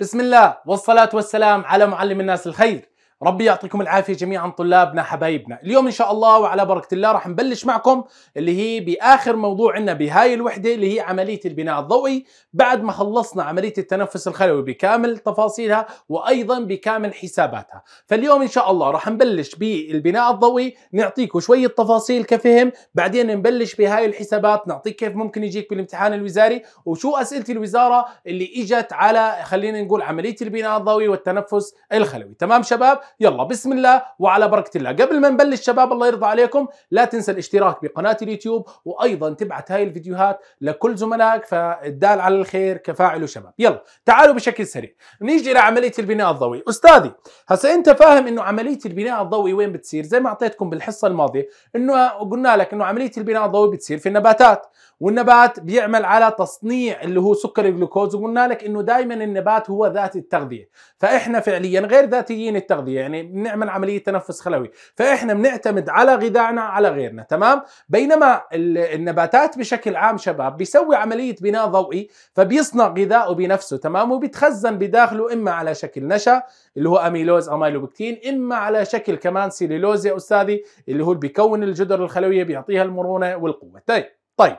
بسم الله والصلاة والسلام على معلم الناس الخير ربي يعطيكم العافيه جميعا طلابنا حبايبنا اليوم ان شاء الله وعلى بركه الله راح نبلش معكم اللي هي باخر موضوع عندنا بهاي الوحده اللي هي عمليه البناء الضوئي بعد ما خلصنا عمليه التنفس الخلوي بكامل تفاصيلها وايضا بكامل حساباتها فاليوم ان شاء الله راح نبلش بالبناء الضوئي نعطيكم شويه تفاصيل كفهم بعدين نبلش بهاي الحسابات نعطيك كيف ممكن يجيك بالامتحان الوزاري وشو اسئله الوزاره اللي اجت على خلينا نقول عمليه البناء الضوئي والتنفس الخلوي تمام شباب يلا بسم الله وعلى بركه الله قبل ما نبلش شباب الله يرضى عليكم لا تنسى الاشتراك بقناه اليوتيوب وايضا تبعت هاي الفيديوهات لكل زملائك فالدال على الخير كفاعل شباب يلا تعالوا بشكل سريع نيجي لعمليه البناء الضوئي استاذي هسا انت فاهم انه عمليه البناء الضوئي وين بتصير زي ما اعطيتكم بالحصه الماضيه انه قلنا لك انه عمليه البناء الضوئي بتصير في النباتات والنبات بيعمل على تصنيع اللي هو سكر الجلوكوز وقلنا لك انه دائما النبات هو ذات التغذيه فاحنا فعليا غير ذاتيين التغذيه يعني بنعمل عمليه تنفس خلوي فاحنا بنعتمد على غذائنا على غيرنا تمام بينما النباتات بشكل عام شباب بيسوي عمليه بناء ضوئي فبيصنع غذائه بنفسه تمام وبيتخزن بداخله اما على شكل نشا اللي هو اميلوز اميلوبكتين اما على شكل كمان سيلولوز يا استاذي اللي هو اللي بيكون الجدر الخلويه بيعطيها المرونه والقوه طيب طيب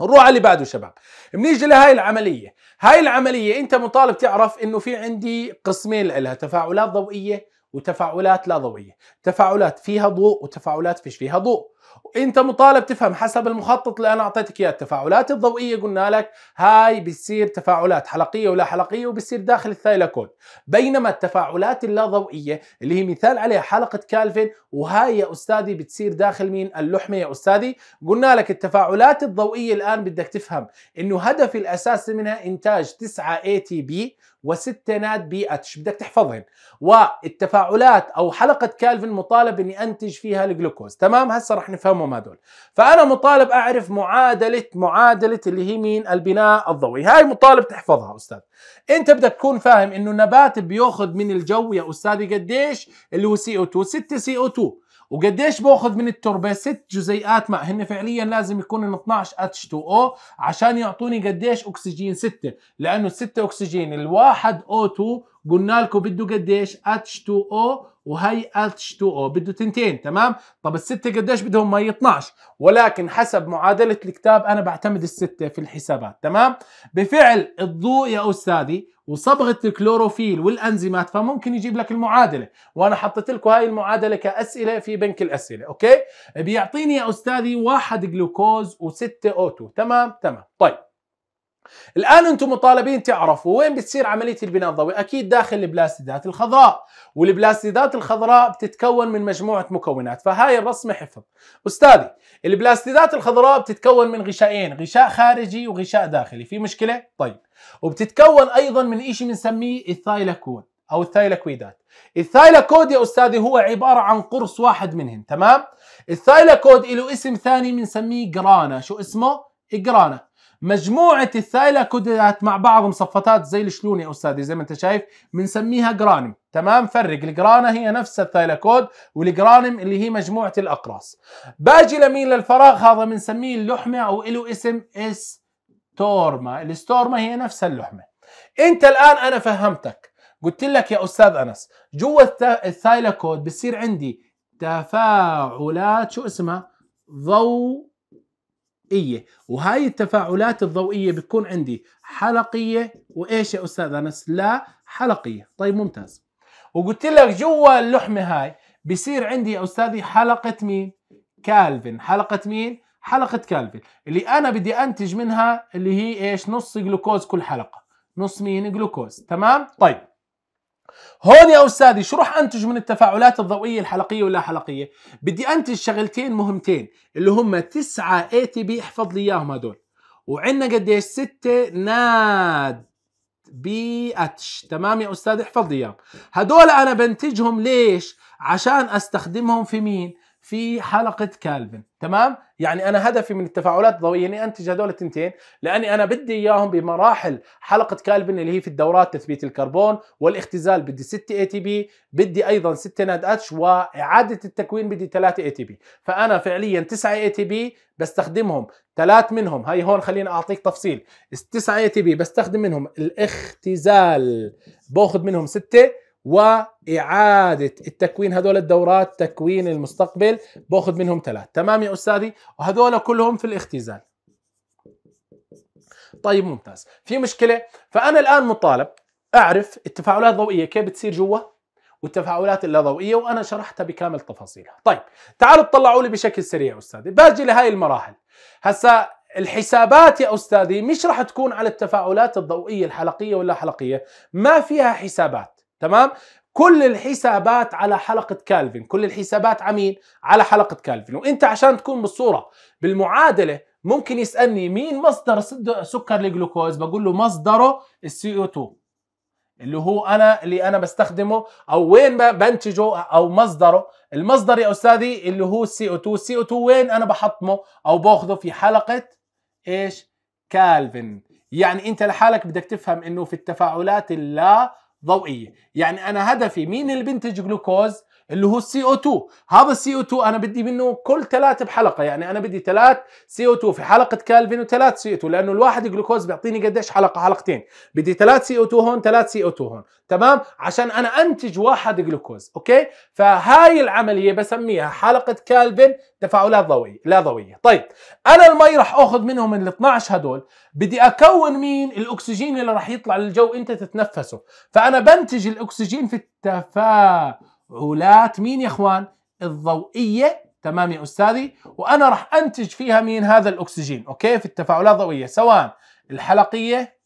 نروح على اللي بعده شباب بنيجي لهاي العملية هاي العملية انت مطالب تعرف انه في عندي قسمين لها تفاعلات ضوئية وتفاعلات لا ضوئية تفاعلات فيها ضوء وتفاعلات فيش فيها ضوء وانت مطالب تفهم حسب المخطط اللي انا اعطيتك اياه التفاعلات الضوئيه قلنا لك هاي بتصير تفاعلات حلقيه ولا حلقيه وبتصير داخل الثايلاكود بينما التفاعلات اللا ضوئيه اللي هي مثال عليها حلقه كالفن وهاي يا استاذي بتصير داخل مين اللحمه يا استاذي قلنا لك التفاعلات الضوئيه الان بدك تفهم انه هدف الاساسي منها انتاج 9 اي تي بي و6 ناد بي اتش بدك تحفظهم والتفاعلات او حلقه كالفن مطالب اني انتج فيها الجلوكوز تمام هسه رح نفهمهم هذول فأنا مطالب أعرف معادلة معادلة اللي هي مين البناء الضوئي هاي مطالب تحفظها أستاذ أنت بدك تكون فاهم إنه النبات بياخذ من الجو يا أستاذي قديش اللي هو سي او 2 6 سي او 2 وقديش باخذ من التربه ست جزيئات ماء هن فعليا لازم يكون 12 اتش 2 او عشان يعطوني قديش اكسجين 6 لانه 6 اكسجين الواحد او 2 قلنا لكم بده قديش اتش 2 او وهي اتش 2 او بده تنتين تمام طب الستة قديش بدهم مي 12 ولكن حسب معادلة الكتاب أنا بعتمد الستة في الحسابات تمام بفعل الضوء يا أستاذي وصبغة الكلوروفيل والأنزيمات فممكن يجيب لك المعادلة وأنا حطيت لكم هاي المعادلة كأسئلة في بنك الأسئلة أوكي بيعطيني يا أستاذي واحد جلوكوز وستة أوتو تمام تمام طيب الان انتم مطالبين تعرفوا وين بتصير عمليه البناء الضوئي اكيد داخل البلاستيدات الخضراء والبلاستيدات الخضراء بتتكون من مجموعه مكونات فهاي الرسمه حفظ استاذي البلاستيدات الخضراء بتتكون من غشائين غشاء خارجي وغشاء داخلي في مشكله طيب وبتتكون ايضا من شيء بنسميه الثايلاكون او الثايلاكويدات الثايلاكود يا استاذي هو عباره عن قرص واحد منهم تمام الثايلاكود له اسم ثاني بنسميه جرانا شو اسمه جرانا مجموعه الثايلاكودات مع بعض مصفطات زي الشلون يا استاذي زي ما انت شايف بنسميها جرانم تمام فرق الجرانة هي نفس الثايلاكود والجرانم اللي هي مجموعه الاقراص باجي لمين للفراغ هذا بنسميه اللحمه او له اسم استورما الاستورما هي نفس اللحمه انت الان انا فهمتك قلت لك يا استاذ انس جوا الثايلاكود بصير عندي تفاعلات شو اسمها ضوء ضوئيه وهاي التفاعلات الضوئيه بتكون عندي حلقيه وايش يا استاذ انس لا حلقيه طيب ممتاز وقلت لك جوا اللحمه هاي بصير عندي يا استاذي حلقه مين كالفن حلقه مين حلقه كالفن اللي انا بدي انتج منها اللي هي ايش نص جلوكوز كل حلقه نص مين جلوكوز تمام طيب هون يا استاذي شو راح انتج من التفاعلات الضوئيه الحلقيه واللا حلقيه؟ بدي انتج شغلتين مهمتين اللي هم 9 اي تي بي احفظ لي اياهم هذول وعندنا قديش 6 ناد بي اتش تمام يا استاذ احفظ لي اياهم هذول انا بنتجهم ليش؟ عشان استخدمهم في مين؟ في حلقه كالفن تمام يعني انا هدفي من التفاعلات الضوئيه اني انتج هذول التنتين لاني انا بدي اياهم بمراحل حلقه كالفن اللي هي في الدورات تثبيت الكربون والاختزال بدي 6 اي تي بي بدي ايضا 6 ناد اتش واعاده التكوين بدي 3 اي تي بي فانا فعليا 9 اي تي بي بستخدمهم ثلاث منهم هاي هون خليني اعطيك تفصيل 9 اي تي بي بستخدم منهم الاختزال باخذ منهم 6 واعاده التكوين هذول الدورات تكوين المستقبل باخذ منهم ثلاث تمام يا استاذي وهذول كلهم في الاختزال طيب ممتاز في مشكله فانا الان مطالب اعرف التفاعلات الضوئيه كيف بتصير جوا والتفاعلات اللاضوئيه وانا شرحتها بكامل تفاصيلها طيب تعالوا اطلعوا لي بشكل سريع استاذي باجي لهي المراحل هسا الحسابات يا استاذي مش راح تكون على التفاعلات الضوئيه الحلقيه ولا حلقيه ما فيها حسابات تمام كل الحسابات على حلقة كالفين كل الحسابات عمين على حلقة كالفين وانت عشان تكون بالصورة بالمعادلة ممكن يسألني مين مصدر سكر الجلوكوز بقول له مصدره السي او 2 اللي هو انا اللي انا بستخدمه او وين بنتجه او مصدره المصدر يا استاذي اللي هو السي او 2 السي او 2 وين انا بحطمه او باخذه في حلقة ايش كالفين يعني انت لحالك بدك تفهم انه في التفاعلات اللا ضوئيه يعني انا هدفي مين اللي بينتج جلوكوز اللي هو السي او 2 هذا السي او 2 انا بدي منه كل ثلاثه بحلقه يعني انا بدي ثلاث سي او 2 في حلقه كالفين وثلاث سي او 2 لانه الواحد جلوكوز بيعطيني قديش حلقه حلقتين بدي ثلاث سي او 2 هون ثلاث سي او 2 هون تمام عشان انا انتج واحد جلوكوز اوكي فهاي العمليه بسميها حلقه كالفين تفاعلات ضوئيه لا ضوئيه طيب انا المي راح اخذ منهم ال 12 هدول بدي اكون مين الاكسجين اللي راح يطلع للجو انت تتنفسه فانا بنتج الاكسجين في التفاعل علاة مين يا اخوان؟ الضوئية تمام يا استاذي وانا راح انتج فيها مين هذا الاكسجين اوكي في التفاعلات الضوئية سواء الحلقية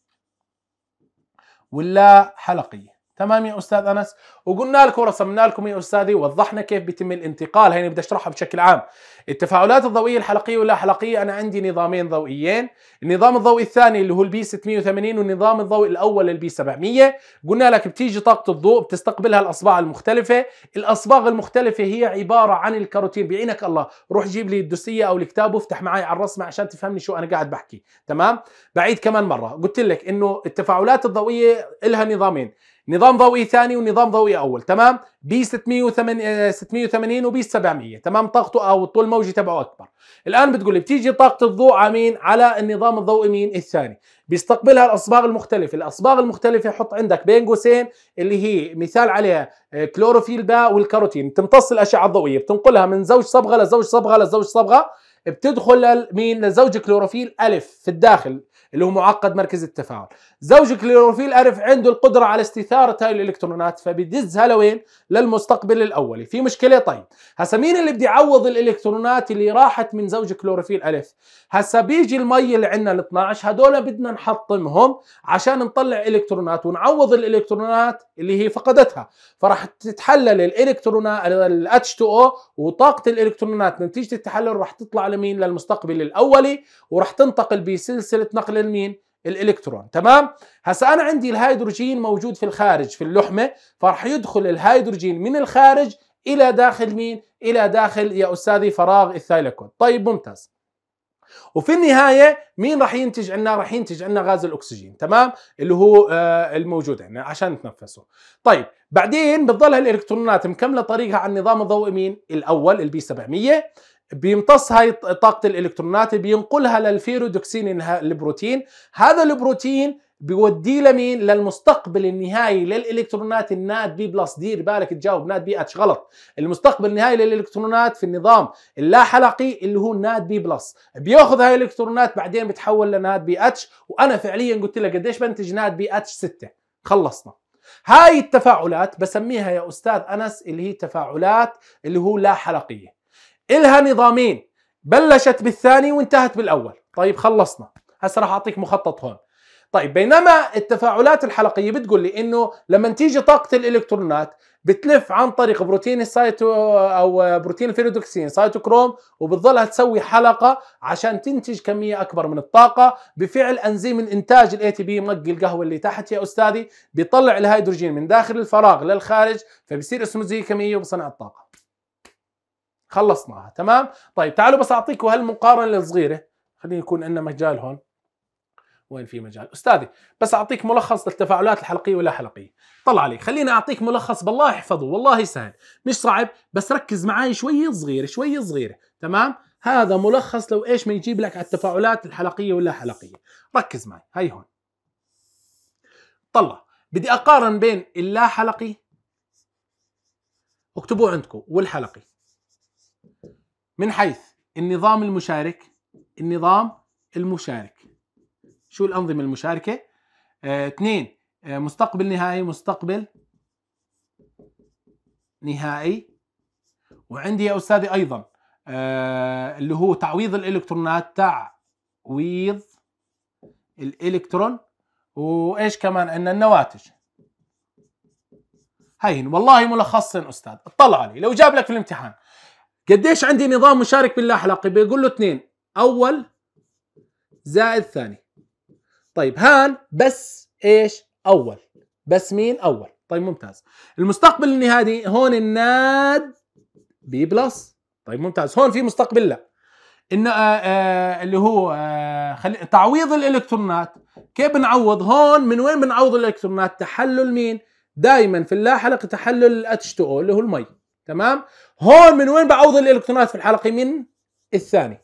ولا حلقية تمام يا استاذ انس وقلنا لكم ورسمنا لكم يا استاذي وضحنا كيف بيتم الانتقال هيني بدي اشرحها بشكل عام التفاعلات الضوئيه الحلقيه ولا حلقيه انا عندي نظامين ضوئيين النظام الضوئي الثاني اللي هو البي 680 والنظام الضوئي الاول البي 700 قلنا لك بتيجي طاقه الضوء بتستقبلها الاصباع المختلفه الاصباغ المختلفه هي عباره عن الكاروتين بعينك الله روح جيب لي الدوسيه او الكتاب وافتح معي على الرسمه عشان تفهمني شو انا قاعد بحكي تمام بعيد كمان مره قلت لك انه التفاعلات الضوئيه لها نظامين نظام ضوئي ثاني ونظام ضوئي اول تمام بي 680 وبي 700 تمام طاقته او الطول الموجي تبعه اكبر الان بتقول لي بتيجي طاقه الضوء على مين على النظام الضوئي مين الثاني بيستقبلها الاصباغ المختلفه الاصباغ المختلفه حط عندك بين قوسين اللي هي مثال عليها آه، كلوروفيل باء والكاروتين بتمتص الاشعه الضوئيه بتنقلها من زوج صبغه لزوج صبغه لزوج صبغه بتدخل مين لزوج كلوروفيل الف في الداخل اللي هو معقد مركز التفاعل زوج الكلوروفيل ألف عنده القدرة على استثارة هاي الإلكترونات فبدزها لوين؟ للمستقبل الأولي، في مشكلة طيب، هسا مين اللي بده يعوض الإلكترونات اللي راحت من زوج كلوروفيل ألف؟ هسا بيجي المي اللي عندنا ال 12 هدول بدنا نحطمهم عشان نطلع إلكترونات ونعوض الإلكترونات اللي هي فقدتها، فراح تتحلل الإلكترونات ال H2O وطاقة الإلكترونات نتيجة التحلل راح تطلع لمين؟ للمستقبل الأولي وراح تنتقل بسلسلة نقل لمين؟ الالكترون تمام هسا انا عندي الهيدروجين موجود في الخارج في اللحمه فرح يدخل الهيدروجين من الخارج الى داخل مين الى داخل يا استاذي فراغ الثيلاكون طيب ممتاز وفي النهاية مين راح ينتج عنا؟ راح ينتج عنا غاز الأكسجين تمام؟ اللي هو آه، الموجود عنا عشان نتنفسه. طيب بعدين بتضل هالإلكترونات مكملة طريقها على النظام الضوئي مين؟ الأول البي 700 بيمتص هاي طاقة الإلكترونات بينقلها للفيرودوكسين البروتين هذا البروتين بيوديه لمين للمستقبل النهائي للالكترونات الناد بي بلس دير بالك تجاوب ناد بي اتش غلط المستقبل النهائي للالكترونات في النظام اللا حلقي اللي هو ناد بي بلس بياخذ هاي الالكترونات بعدين بتحول لناد بي اتش وانا فعليا قلت لك قديش بنتج ناد بي اتش 6 خلصنا هاي التفاعلات بسميها يا استاذ انس اللي هي تفاعلات اللي هو لا حلقيه إلها نظامين بلشت بالثاني وانتهت بالأول طيب خلصنا هسه راح أعطيك مخطط هون طيب بينما التفاعلات الحلقية بتقول لي إنه لما تيجي طاقة الإلكترونات بتلف عن طريق بروتين السايتو او بروتين الفيرودوكسين سايتوكروم وبتظلها تسوي حلقه عشان تنتج كميه اكبر من الطاقه بفعل انزيم الانتاج الاي تي بي مقي القهوه اللي تحت يا استاذي بيطلع الهيدروجين من داخل الفراغ للخارج فبصير اسمه زي كميه وبصنع الطاقه خلصناها تمام طيب تعالوا بس اعطيكم هالمقارنه الصغيره خلينا يكون عندنا مجال هون وين في مجال استاذي بس اعطيك ملخص للتفاعلات الحلقيه ولا حلقيه طلع عليك خليني اعطيك ملخص بالله يحفظه والله سهل مش صعب بس ركز معي شوي صغيره شوي صغيره تمام هذا ملخص لو ايش ما يجيب لك على التفاعلات الحلقيه ولا حلقيه ركز معي هي هون طلع بدي اقارن بين اللا حلقي اكتبوه عندكم والحلقي من حيث النظام المشارك النظام المشارك شو الأنظمة المشاركة؟ آه، اثنين آه، آه، مستقبل نهائي مستقبل نهائي وعندي يا أستاذي أيضا آه، اللي هو تعويض الإلكترونات تعويض الإلكترون وإيش كمان عندنا النواتج هين والله ملخص أستاذ اطلع علي لو جاب لك في الامتحان قديش عندي نظام مشارك باللا احلاقي بيقول له اثنين اول زائد ثاني طيب هان بس ايش اول بس مين اول طيب ممتاز المستقبل النهادي هون الناد بي بلس طيب ممتاز هون في مستقبل لا ان آآ آه، آآ آه، اللي هو آه، خلي تعويض الالكترونات كيف بنعوض هون من وين بنعوض الالكترونات تحلل مين دائما في اللاحلق تحلل الاتش او اللي هو المي تمام هون من وين بعوض الالكترونات في الحلقه من الثاني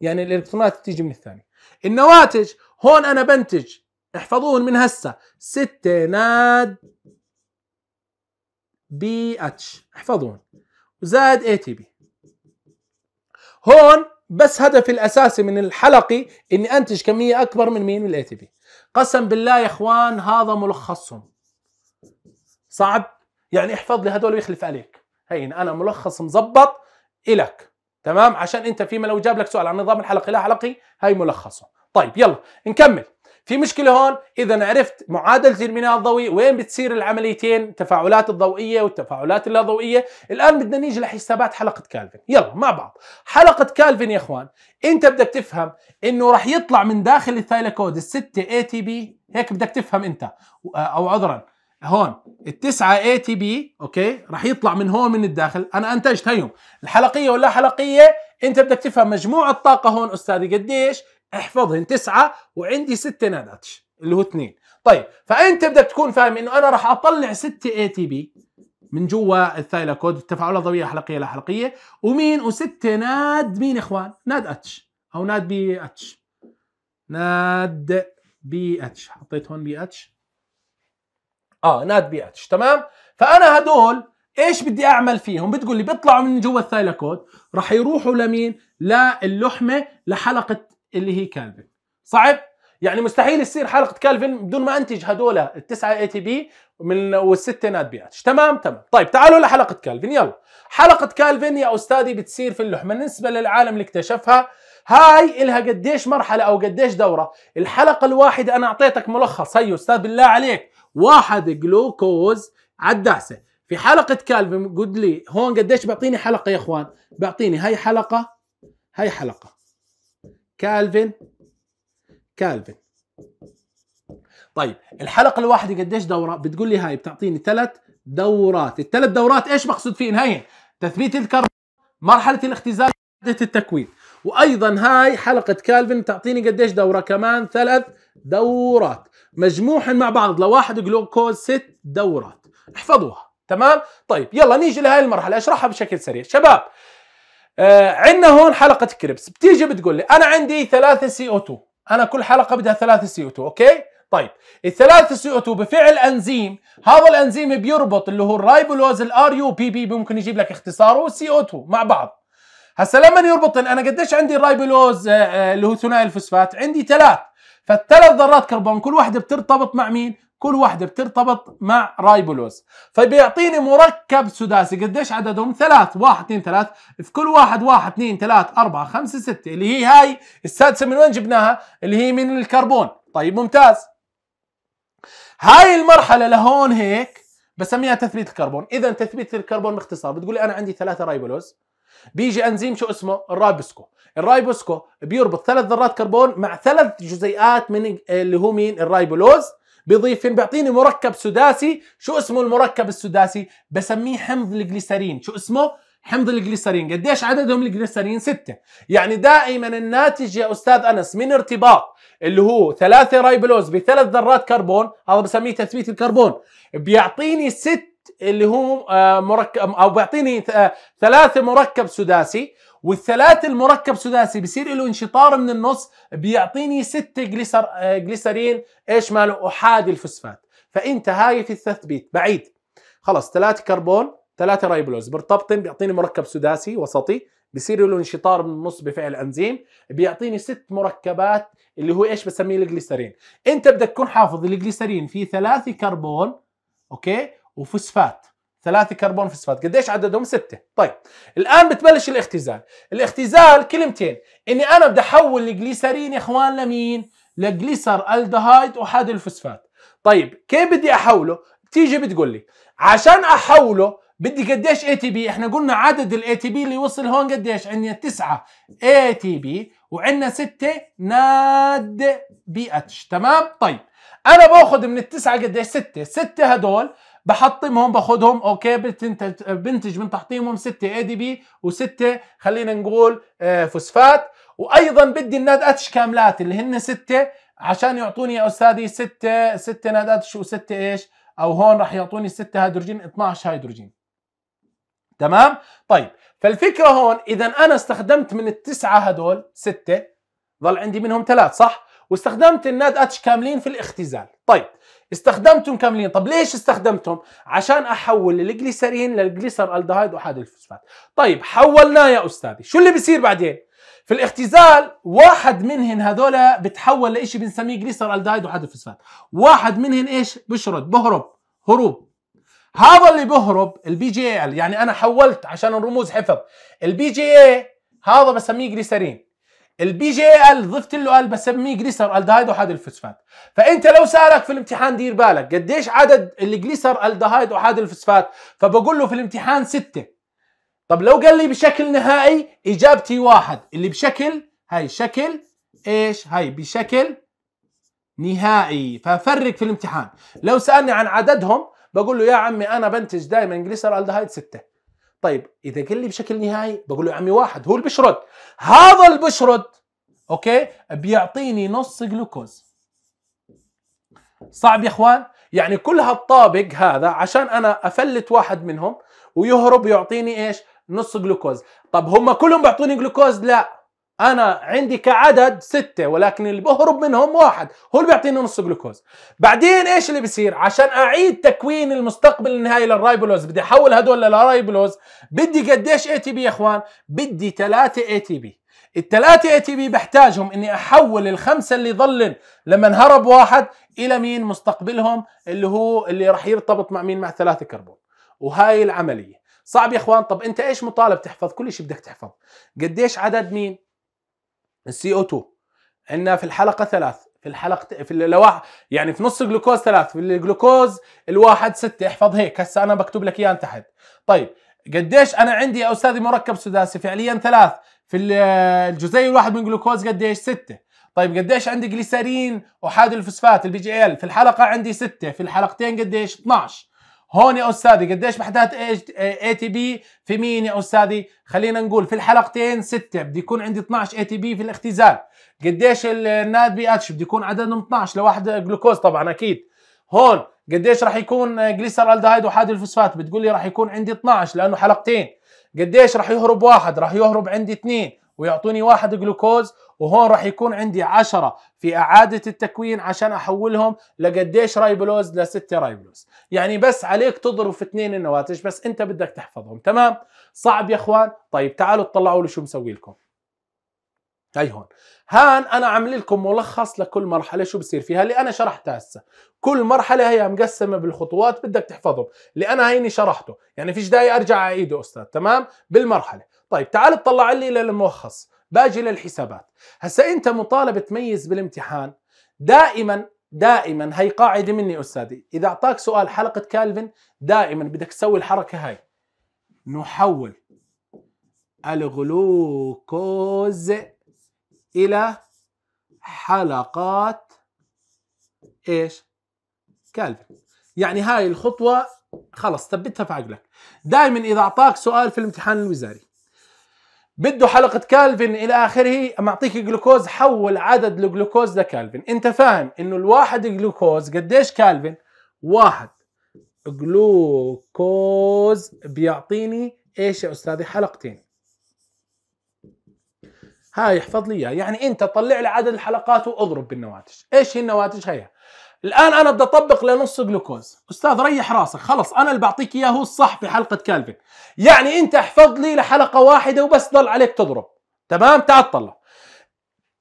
يعني الالكترونات تيجي من الثاني النواتج هون انا بنتج احفظوهم من هسه ستة ناد بي اتش احفظوهم وزاد اي تي بي هون بس هدفي الاساسي من الحلقي اني انتج كميه اكبر من مين من الاي تي بي قسم بالله يا اخوان هذا ملخصهم صعب يعني احفظ لي هدول ويخلف عليك هين انا ملخص مظبط الك تمام عشان انت فيما لو جاب لك سؤال عن نظام الحلقي لا حلقي هاي ملخصه طيب يلا نكمل في مشكله هون اذا عرفت معادله الميناء الضوئي وين بتصير العمليتين التفاعلات الضوئيه والتفاعلات اللاضوئيه الان بدنا نيجي لحسابات حلقه كالفن يلا مع بعض حلقه كالفن يا اخوان انت بدك تفهم انه راح يطلع من داخل الثايلاكود ال 6 اي تي بي هيك بدك تفهم انت او عذرا هون التسعة اي تي بي اوكي راح يطلع من هون من الداخل انا انتجت هيهم الحلقيه واللا حلقيه انت بدك تفهم مجموع الطاقه هون استاذي قديش احفظهن تسعة وعندي ستة ناداتش اللي هو اثنين طيب فانت بدك تكون فاهم انه انا راح اطلع ستة اي تي بي من جوا الثايلاكود التفاعلات الضوئيه حلقيه لا حلقيه ومين وستة ناد مين اخوان ناد اتش او ناد بي اتش ناد بي اتش حطيت هون بي اتش اه بي اتش تمام فانا هدول ايش بدي اعمل فيهم بتقول لي بيطلعوا من جوا الثايلاكود رح يروحوا لمين للحمه لحلقه اللي هي كالفن صعب يعني مستحيل يصير حلقه كالفن بدون ما انتج هدول التسعه اي تي بي من والسته نات اتش تمام تمام طيب تعالوا لحلقه كالفن يلا حلقه كالفن يا استاذي بتصير في اللحمه بالنسبه للعالم اللي اكتشفها هاي إلها قديش مرحلة أو قديش دورة الحلقة الواحدة أنا أعطيتك ملخص هي أستاذ بالله عليك واحد جلوكوز على الدعسه في حلقه كالفن قلت لي هون قديش بعطيني حلقه يا اخوان بعطيني هاي حلقه هاي حلقه كالفن كالفن طيب الحلقه الواحده قديش دوره بتقول لي هاي بتعطيني ثلاث دورات الثلاث دورات ايش مقصود فيهن هاي تثبيت الكربون مرحله الاختزال التكوين وايضا هاي حلقه كالفن تعطيني قديش دوره كمان ثلاث دورات مجموعا مع بعض لواحد جلوكوز ست دورات احفظوها تمام طيب يلا نيجي لهي المرحله اشرحها بشكل سريع شباب آه عندنا هون حلقه كريبس بتيجي بتقول لي انا عندي ثلاثة سي او 2 انا كل حلقه بدها ثلاثة سي او 2 اوكي طيب الثلاثة سي او 2 بفعل انزيم هذا الانزيم بيربط اللي هو الرايبولوز الار يو بي بي ممكن يجيب لك اختصاره والسي او 2 مع بعض هسا لما يربطن انا قديش عندي الرايبولوز آه، آه، اللي هو ثنائي الفوسفات عندي ثلاث فالثلاث ذرات كربون كل واحده بترتبط مع مين كل واحده بترتبط مع رايبولوز فبيعطيني مركب سداسي قديش عددهم ثلاث واحد اثنين ثلاث في كل واحد واحد اثنين ثلاث أربعة خمسة ستة اللي هي هاي السادسة من وين جبناها اللي هي من الكربون طيب ممتاز هاي المرحلة لهون هيك بسميها تثبيت الكربون اذا تثبيت الكربون باختصار بتقولي انا عندي ثلاثة رايبولوز بيجي انزيم شو اسمه الرايبوسكو الرايبوسكو بيربط ثلاث ذرات كربون مع ثلاث جزيئات من اللي هو مين الرايبولوز بيضيفهم بيعطيني مركب سداسي شو اسمه المركب السداسي بسميه حمض الجليسرين شو اسمه حمض الجليسرين قديش عددهم الجليسرين ستة يعني دائما الناتج يا أستاذ أنس من ارتباط اللي هو ثلاثة رايبلوز بثلاث ذرات كربون هذا بسميه تثبيت الكربون بيعطيني ستة اللي هو آه، مركب او بيعطيني آه، ثلاثه مركب سداسي والثلاث المركب سداسي بصير له انشطار من النص بيعطيني ستة جليسر آه، جليسرين ايش ماله احادي الفوسفات فانت هاي في التثبيت بعيد خلص ثلاث كربون ثلاثه ريبلوز برتبطن بيعطيني مركب سداسي وسطي بصير له انشطار من النص بفعل انزيم بيعطيني ست مركبات اللي هو ايش بسميه الجليسرين انت بدك تكون حافظ الجليسرين في ثلاثه كربون اوكي وفوسفات ثلاثة كربون فوسفات قديش عددهم ستة طيب الآن بتبلش الاختزال الاختزال كلمتين إني أنا بدي أحول الجليسرين يا إخوان لمين لجليسر الدهايد وحاد الفوسفات طيب كيف بدي أحوله بتيجي بتقول لي عشان أحوله بدي قديش اي تي بي احنا قلنا عدد الاي تي بي اللي وصل هون قديش عندنا تسعة اي تي بي وعندنا ستة ناد بي اتش تمام طيب انا باخذ من التسعه قديش ستة ستة هدول بحطمهم باخذهم اوكي بنتج من تحطيمهم 6 اي دي بي و6 خلينا نقول آه، فوسفات وايضا بدي اتش كاملات اللي هن 6 عشان يعطوني يا استاذي 6 6 ناداتش و6 ايش او هون راح يعطوني 6 هيدروجين 12 هيدروجين تمام طيب فالفكره هون اذا انا استخدمت من التسعه هدول سته ظل عندي منهم ثلاث صح واستخدمت الناد اتش كاملين في الاختزال طيب استخدمتهم كاملين طب ليش استخدمتهم عشان احول الجليسرين للجليسر الدهايد احاد الفوسفات طيب حولناه يا استاذي شو اللي بيصير بعدين في الاختزال واحد منهن هذول بتحول لشيء بنسميه جليسر الدهايد احاد الفوسفات واحد منهن ايش بشرد بهرب هروب هذا اللي بهرب البي جي ال يعني انا حولت عشان الرموز حفظ البي جي اي هذا بسميه جليسرين البي جي ال ضفت له ال بسميه جليسر الدهايد وحاد الفوسفات فانت لو سالك في الامتحان دير بالك قديش عدد الجليسر الدهايد وحاد الفوسفات فبقول له في الامتحان ستة طب لو قال لي بشكل نهائي اجابتي واحد اللي بشكل هاي شكل ايش هاي بشكل نهائي ففرق في الامتحان لو سالني عن عددهم بقول له يا عمي انا بنتج دائما جليسر الدهايد ستة طيب اذا قال لي بشكل نهائي بقول له يا عمي واحد هو اللي بيشرد هذا اللي بيشرد اوكي بيعطيني نص جلوكوز صعب يا اخوان يعني كل هالطابق هذا عشان انا افلت واحد منهم ويهرب يعطيني ايش نص جلوكوز طب هم كلهم بيعطوني جلوكوز لا انا عندي كعدد ستة ولكن اللي بهرب منهم واحد هو اللي بيعطيني نص جلوكوز بعدين ايش اللي بصير عشان اعيد تكوين المستقبل النهائي للرايبولوز بدي احول هدول للرايبولوز بدي قديش اي تي بي يا اخوان بدي ثلاثة اي تي بي الثلاثة اي تي بي بحتاجهم اني احول الخمسة اللي ظلن لما انهرب واحد الى مين مستقبلهم اللي هو اللي راح يرتبط مع مين مع ثلاثة كربون وهاي العملية صعب يا اخوان طب انت ايش مطالب تحفظ كل شيء بدك تحفظ قديش عدد مين السي او 2 عندنا في الحلقه ثلاث في الحلقه في اللواح يعني في نص جلوكوز ثلاث في الجلوكوز الواحد ستة احفظ هيك هسه انا بكتب لك اياها تحت طيب قديش انا عندي يا استاذي مركب سداسي فعليا ثلاث في الجزيء الواحد من جلوكوز قديش ستة طيب قديش عندي جليسرين احاد الفوسفات البي جي ال في الحلقه عندي ستة في الحلقتين قديش 12 هون يا استاذي قديش وحدات اي تي إيه، بي في مين يا استاذي خلينا نقول في الحلقتين ستة بدي يكون عندي 12 اي تي بي في الاختزال قديش الناد بي اتش بدي يكون عددهم 12 لواحد جلوكوز طبعا اكيد هون قديش راح يكون جليسرالدهايد وحاد الفوسفات بتقول لي راح يكون عندي 12 لانه حلقتين قديش راح يهرب واحد راح يهرب عندي اثنين ويعطوني واحد جلوكوز وهون راح يكون عندي 10 في اعاده التكوين عشان احولهم لقديش رايبلوز لستة رايبلوز يعني بس عليك تضرب في اثنين النواتج بس انت بدك تحفظهم تمام صعب يا اخوان طيب تعالوا اطلعوا لي شو مسوي لكم هي هون هان انا عامل لكم ملخص لكل مرحله شو بصير فيها اللي انا شرحتها هسه كل مرحله هي مقسمه بالخطوات بدك تحفظهم اللي انا هيني شرحته يعني فيش داعي ارجع اعيده استاذ تمام بالمرحله طيب تعال اطلع لي للملخص باجي للحسابات هسا انت مطالب تميز بالامتحان دائما دائما هي قاعده مني استاذي اذا اعطاك سؤال حلقه كالفن دائما بدك تسوي الحركه هاي نحول الغلوكوز الى حلقات ايش كالفن يعني هاي الخطوه خلص ثبتها في عقلك دائما اذا اعطاك سؤال في الامتحان الوزاري بده حلقة كالفن إلى آخره أما أعطيك جلوكوز حول عدد الجلوكوز لكالفن أنت فاهم إنه الواحد جلوكوز قديش كالفن واحد جلوكوز بيعطيني إيش يا أستاذي حلقتين هاي احفظ لي يعني انت طلع لي عدد الحلقات واضرب بالنواتج ايش هي النواتج هيها الان انا بدي اطبق لنص جلوكوز استاذ ريح راسك خلص انا اللي بعطيك اياه هو الصح في حلقه كالفن يعني انت احفظ لي لحلقه واحده وبس ضل عليك تضرب تمام تعال تطلع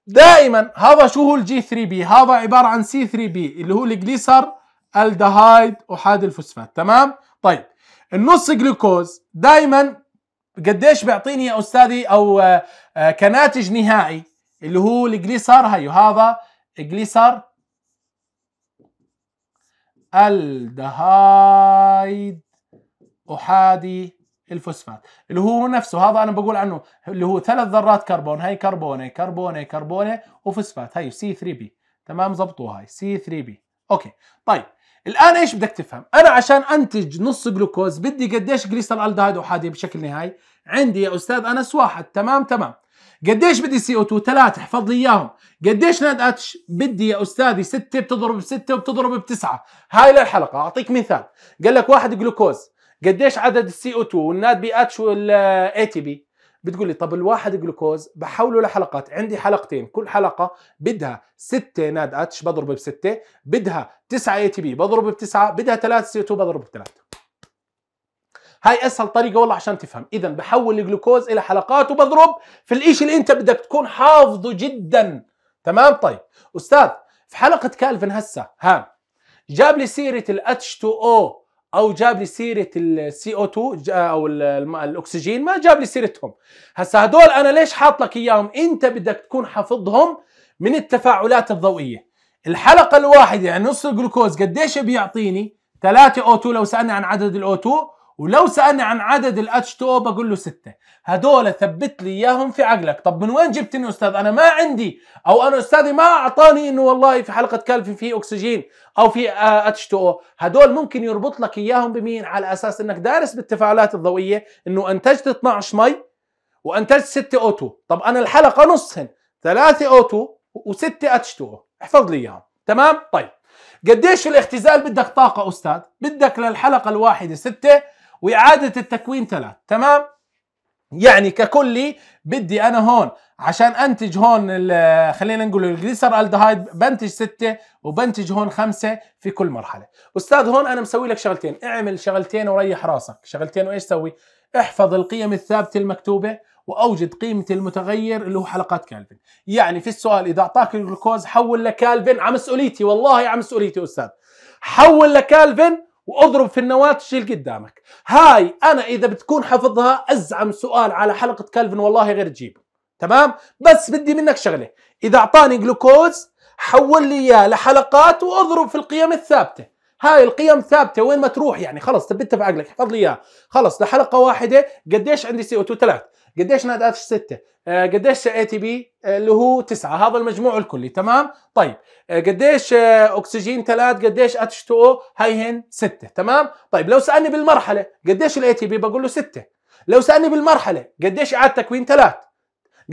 دائما هذا شو هو الجي 3 بي هذا عباره عن سي 3 بي اللي هو الجليسر الدهايد احاد الفوسفات تمام طيب النص جلوكوز دائما قديش بيعطيني يا استاذي او آه، كناتج نهائي اللي هو الجليسر هيو هذا جليسر الدهايد احادي الفوسفات اللي هو نفسه هذا انا بقول عنه اللي هو ثلاث ذرات كربون هي كربونه كربونه كربونه وفوسفات هي سي 3 بي تمام زبطوها هاي سي 3 بي اوكي طيب الان ايش بدك تفهم انا عشان انتج نص جلوكوز بدي قديش جليسرال الدهايد احادي بشكل نهائي عندي يا استاذ انس واحد تمام تمام قديش بدي سي او 2 ثلاثة احفظ لي اياهم قديش ناد اتش بدي يا استاذي ستة بتضرب بستة وبتضرب بتسعة هاي للحلقة اعطيك مثال قال لك واحد جلوكوز قديش عدد السي او 2 والناد بي اتش والاي تي بي بتقول لي طب الواحد جلوكوز بحوله لحلقات عندي حلقتين كل حلقة بدها ستة ناد اتش بضرب بستة بدها تسعة اي تي بي بضرب بتسعة بدها ثلاثة سي او 2 بضرب بثلاثة هاي اسهل طريقه والله عشان تفهم اذا بحول الجلوكوز الى حلقات وبضرب في الإشي اللي انت بدك تكون حافظه جدا تمام طيب استاذ في حلقه كالفن هسه ها جاب لي سيره الاتش 2 او او جاب لي سيره السي او 2 او الاكسجين ما جاب لي سيرتهم هسه هدول انا ليش حاط لك اياهم انت بدك تكون حافظهم من التفاعلات الضوئيه الحلقه الواحده يعني نص الجلوكوز قديش بيعطيني 3 او 2 لو سالني عن عدد الاو 2 ولو سالني عن عدد الاتش تو بقول له سته هدول ثبت لي اياهم في عقلك طب من وين جبتني استاذ انا ما عندي او انا استاذي ما اعطاني انه والله في حلقه كلفي في اكسجين او في آه، اتش تو هدول ممكن يربط لك اياهم بمين على اساس انك دارس بالتفاعلات الضوئيه انه انتجت 12 مي وانتجت 6 او 2 طب انا الحلقه نصهن 3 او 2 و6 اتش تو احفظ لي اياهم تمام طيب قديش الاختزال بدك طاقه استاذ بدك للحلقه الواحده 6 واعاده التكوين ثلاث تمام يعني ككلي بدي انا هون عشان انتج هون خلينا نقول الجليسر الدهايد بنتج ستة وبنتج هون خمسة في كل مرحلة استاذ هون انا مسوي لك شغلتين اعمل شغلتين وريح راسك شغلتين وايش سوي احفظ القيم الثابتة المكتوبة واوجد قيمة المتغير اللي هو حلقات كالفن يعني في السؤال اذا اعطاك الجلوكوز حول لكالفن على مسؤوليتي والله على مسؤوليتي استاذ حول لكالفن واضرب في النواة تشيل قدامك هاي انا اذا بتكون حافظها ازعم سؤال على حلقه كلفن والله غير تجيبه تمام بس بدي منك شغله اذا اعطاني جلوكوز حول لي اياه لحلقات واضرب في القيم الثابته هاي القيم ثابته وين ما تروح يعني خلص ثبتها في عقلك احفظ لي إياه خلص لحلقه واحده قديش عندي سي او 2 3 قديش نادات الستة آه قديش اي تي بي آه، اللي هو تسعة هذا المجموع الكلي تمام طيب آه، قديش آه، اكسجين ثلاث قديش اتش 2 او هيهن ستة تمام طيب لو سالني بالمرحله قديش الاي تي بي بقول له ستة لو سالني بالمرحله قديش اعاده تكوين ثلاث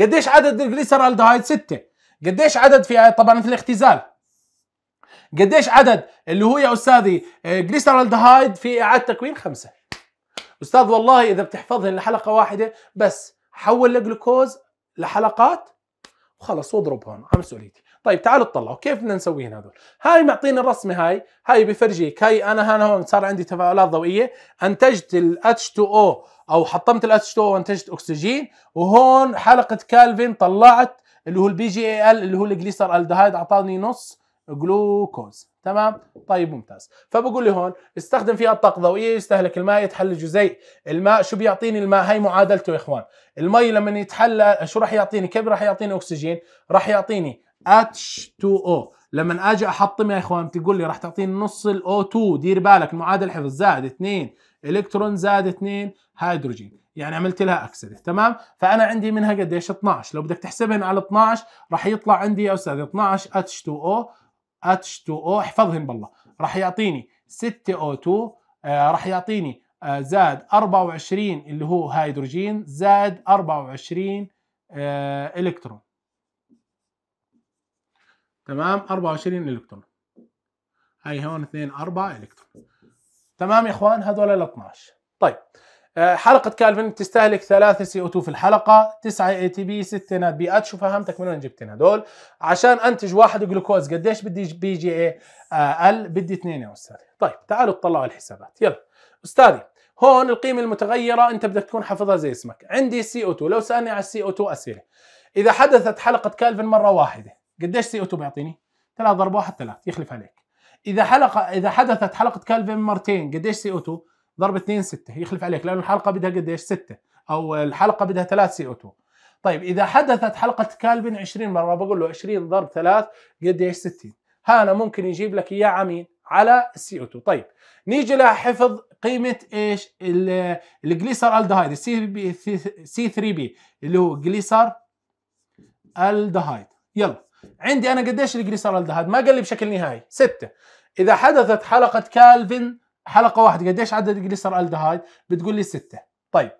قديش عدد الجليسرالدهايد ستة قديش عدد في طبعا في الاختزال قديش عدد اللي هو يا استاذي جليسرالدهايد في اعاده تكوين خمسه استاذ والله اذا بتحفظهن لحلقه واحده بس حول الجلوكوز لحلقات وخلص واضرب هون على مسؤوليتي طيب تعالوا اطلعوا كيف بدنا نسويهن هذول هاي معطينا الرسمه هاي هاي بفرجيك هاي انا هنا هون صار عندي تفاعلات ضوئيه انتجت ال H2O او حطمت ال H2O وانتجت اكسجين وهون حلقه كالفين طلعت اللي هو البي جي اي ال اللي هو الجليسر الدهايد اعطاني نص جلوكوز تمام طيب ممتاز فبقول لي هون استخدم فيها الطاقه ضوئيه يستهلك الماء يتحلى جزيء الماء شو بيعطيني الماء هي معادلته يا اخوان المي لما يتحلى شو راح يعطيني كيف راح يعطيني اكسجين راح يعطيني H2O لما اجي احطم يا اخوان بتقول لي راح تعطيني نص ال O2 دير بالك معادل حفظ زائد 2 الكترون زائد 2 هيدروجين يعني عملت لها اكسده تمام فانا عندي منها قديش 12 لو بدك تحسبهن على 12 راح يطلع عندي يا استاذ 12 H2O H2O احفظهم بالله راح يعطيني 6O2 2 آه، راح يعطيني آه، زائد 24 اللي هو هيدروجين زائد 24 آه، الكترون تمام 24 الكترون هاي هون 2 4 الكترون تمام يا اخوان هذول ال 12 طيب آه، حلقة كالفن تستهلك 3 سي او 2 في الحلقة 9 اي تي بي 6 بي اتش فهمتك من وين جبتنا هذول، عشان انتج واحد جلوكوز قديش بدي بي جي اي ال آه، بدي اثنين يا استاذي طيب تعالوا اطلعوا الحسابات يلا استاذي هون القيمة المتغيرة انت بدك تكون حافظها زي اسمك عندي سي او 2 لو سألني على السي او 2 اسئلة اذا حدثت حلقة كالفن مرة واحدة قديش سي او 2 بيعطيني 3 ضرب 1 3 يخلف عليك اذا حلقة اذا حدثت حلقة كالفن مرتين قديش سي او 2 ضرب 2 6 يخلف عليك لانه الحلقة بدها قديش 6 أو الحلقة بدها 3 سي او 2 طيب إذا حدثت حلقة كالفن 20 مرة بقول له 20 ضرب 3 قديش 60 هذا ممكن يجيب لك إياه عميل على السي او 2 طيب نيجي لحفظ قيمة ايش الجليسر الدهايد السي بي سي 3 بي اللي هو جليسر الدهايد يلا عندي انا قديش الجليسر الدهايد ما قال لي بشكل نهائي 6 اذا حدثت حلقة كالفن حلقه واحده قديش عدد جليسر الدهايد بتقول لي سته طيب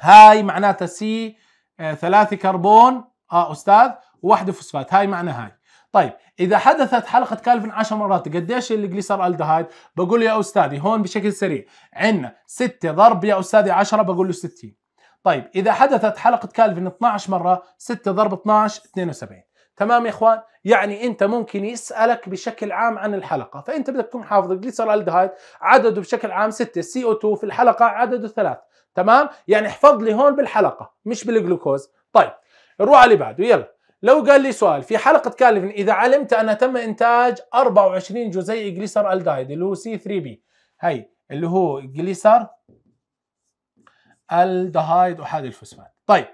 هاي معناتها سي آه، ثلاثه كربون اه استاذ وواحده فوسفات هاي معنى هاي طيب اذا حدثت حلقه كالفن 10 مرات قديش الجليسر الدهايد بقول يا استاذي هون بشكل سريع عندنا 6 ضرب يا استاذي 10 بقول له 60 طيب اذا حدثت حلقه كالفن 12 مره 6 ضرب 12 72 تمام يا اخوان يعني انت ممكن يسالك بشكل عام عن الحلقه فانت بدك تكون حافظ الجليسرالدهايد عدده بشكل عام 6 السي او 2 في الحلقه عدده 3 تمام يعني احفظ لي هون بالحلقه مش بالجلوكوز طيب نروح على اللي بعده يلا لو قال لي سؤال في حلقة كالفن إذا علمت أن تم إنتاج 24 جزيء جليسر الدايد اللي هو سي 3 بي هي اللي هو جليسر الدهايد أحادي الفوسفات طيب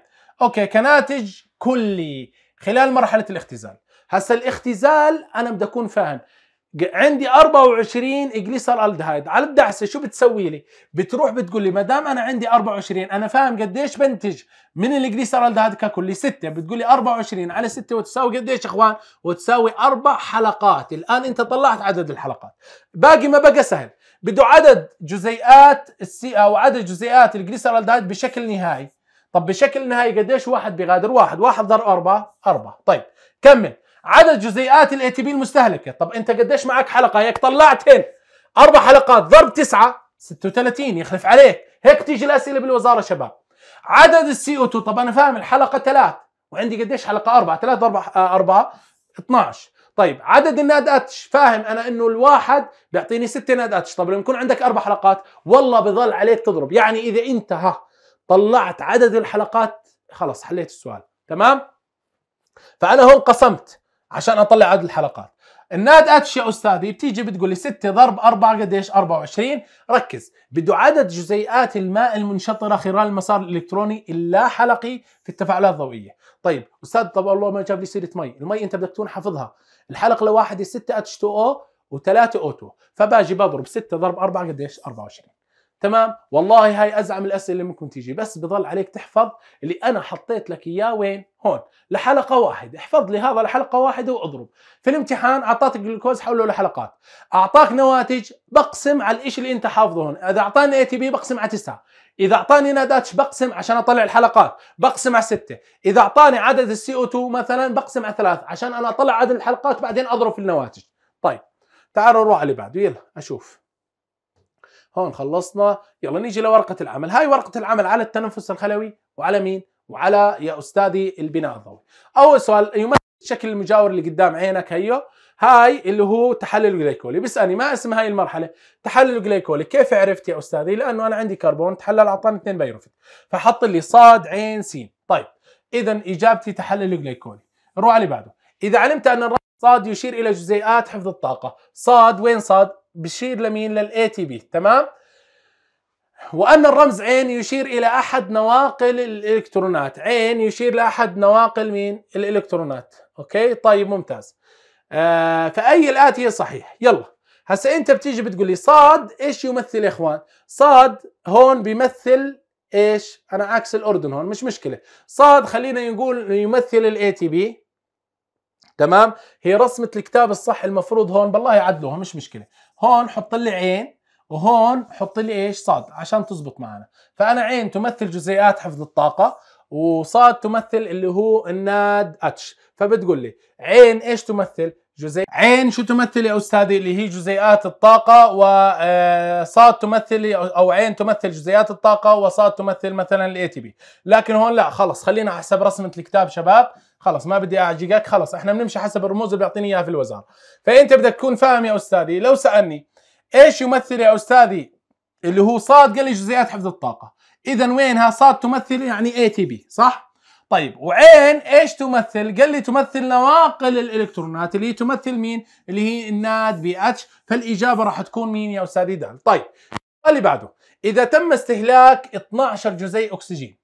أوكي كناتج كلي خلال مرحله الاختزال هسا الاختزال انا بدي اكون فاهم عندي 24 جليسر الدهايد على الدعسه شو بتسوي لي؟ بتروح بتقول لي ما دام انا عندي 24 انا فاهم قديش بنتج من الجليسر الدهايد ككل 6 بتقول لي 24 على 6 وتساوي قديش يا اخوان؟ وتساوي اربع حلقات، الان انت طلعت عدد الحلقات، باقي ما بقى سهل، بده عدد جزيئات السي او عدد جزيئات الجليسر الدهايد بشكل نهائي، طب بشكل نهائي قديش واحد بيغادر واحد واحد ضرب أربعة أربعة طيب كمل عدد جزيئات الاي تي بي المستهلكة طب أنت قديش معك حلقة هيك طلعت هن أربع حلقات ضرب تسعة 36 يخلف عليك هيك تيجي الأسئلة بالوزارة شباب عدد السي او 2 طب أنا فاهم الحلقة ثلاث وعندي قديش حلقة أربعة ثلاث ضرب آه، أربعة 12 طيب عدد النادات فاهم انا انه الواحد بيعطيني ست نادات طب لما يكون عندك اربع حلقات والله بضل عليك تضرب يعني اذا انت ها طلعت عدد الحلقات خلص حليت السؤال تمام فانا هون قسمت عشان اطلع عدد الحلقات الناد اتش يا استاذي بتيجي بتقول لي 6 ضرب 4 قديش 24 ركز بده عدد جزيئات الماء المنشطره خلال المسار الالكتروني اللا حلقي في التفاعلات الضوئيه طيب استاذ طب الله ما جاب لي سيره مي المي انت بدك تكون حافظها الحلقه الواحده 6 اتش 2 او و3 او 2 فباجي بضرب 6 ضرب 4 قديش 24 تمام والله هاي ازعم الاسئله اللي ممكن تيجي بس بضل عليك تحفظ اللي انا حطيت لك اياه وين هون لحلقه واحده احفظ لي هذا لحلقه واحده واضرب في الامتحان اعطاك جلوكوز حوله لحلقات اعطاك نواتج بقسم على الشيء اللي انت حافظه هون اذا اعطاني اي تي بي بقسم على تسعه اذا اعطاني ناداتش بقسم عشان اطلع الحلقات بقسم على سته اذا اعطاني عدد السي او 2 مثلا بقسم على ثلاث عشان انا اطلع عدد الحلقات بعدين اضرب في النواتج طيب تعالوا نروح على اللي بعده يلا اشوف هون خلصنا يلا نيجي لورقة العمل هاي ورقة العمل على التنفس الخلوي وعلى مين وعلى يا أستاذي البناء الضوئي أول سؤال يمثل الشكل المجاور اللي قدام عينك هيو هاي اللي هو تحلل الجليكولي بيسالني ما اسم هاي المرحله تحلل الجليكولي كيف عرفت يا استاذي لانه انا عندي كربون تحلل اعطاني 2 بيروفيت فحط لي صاد عين سين طيب اذا اجابتي تحلل الجليكولي نروح على اللي بعده اذا علمت ان الرقم صاد يشير الى جزيئات حفظ الطاقه صاد وين صاد بشير لمين للاي تي بي تمام وأن الرمز عين يشير إلى أحد نواقل الإلكترونات عين يشير لأحد نواقل مين الإلكترونات أوكي طيب ممتاز آه فأي الآتي صحيح يلا هسا أنت بتيجي بتقول لي صاد إيش يمثل يا إخوان صاد هون بيمثل إيش أنا عكس الأردن هون مش مشكلة صاد خلينا نقول يمثل الاي تي بي تمام هي رسمة الكتاب الصح المفروض هون بالله يعدلوها مش مشكلة هون حط لي عين وهون حط لي ايش صاد عشان تزبط معنا فانا عين تمثل جزيئات حفظ الطاقه وصاد تمثل اللي هو الناد اتش فبتقول لي عين ايش تمثل جزيء عين شو تمثل يا أستاذي اللي هي جزيئات الطاقة وصاد آه، تمثل أو عين تمثل جزيئات الطاقة وصاد تمثل مثلا الاي تي بي لكن هون لا خلص خلينا حسب رسمة الكتاب شباب خلص ما بدي اعجقك خلص احنا بنمشي حسب الرموز اللي بيعطيني اياها في الوزارة فانت بدك تكون فاهم يا أستاذي لو سألني ايش يمثل يا أستاذي اللي هو صاد قال لي جزيئات حفظ الطاقة اذا وينها صاد تمثل يعني اي تي بي صح طيب وعين ايش تمثل؟ قال لي تمثل نواقل الالكترونات اللي هي تمثل مين؟ اللي هي الناد بي اتش فالاجابه راح تكون مين يا استاذي دال؟ طيب اللي بعده اذا تم استهلاك 12 جزيء اكسجين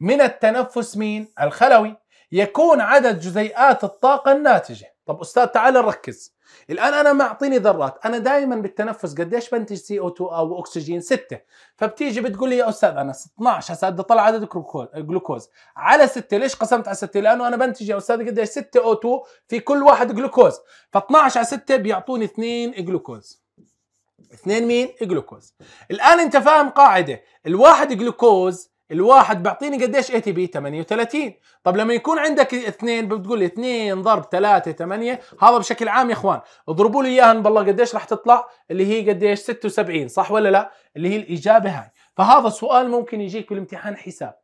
من التنفس مين؟ الخلوي يكون عدد جزيئات الطاقه الناتجه طب استاذ تعال نركز الان انا معطيني ذرات انا دائما بالتنفس قديش بنتج سي او 2 او اكسجين 6 فبتيجي بتقول لي يا استاذ انا 12 هسه بدي اطلع عدد جلوكوز على 6 ليش قسمت على 6 لانه انا بنتج يا استاذ قديش 6 او 2 في كل واحد جلوكوز ف12 على 6 بيعطوني 2 جلوكوز اثنين مين؟ جلوكوز. الآن أنت فاهم قاعدة، الواحد جلوكوز الواحد بيعطيني قديش اي تي بي 38 طب لما يكون عندك اثنين بتقول لي 2 ضرب 3 8 هذا بشكل عام يا اخوان اضربوا لي اياها بالله قديش راح تطلع اللي هي قديش 76 صح ولا لا اللي هي الاجابه هاي فهذا السؤال ممكن يجيك بالامتحان حساب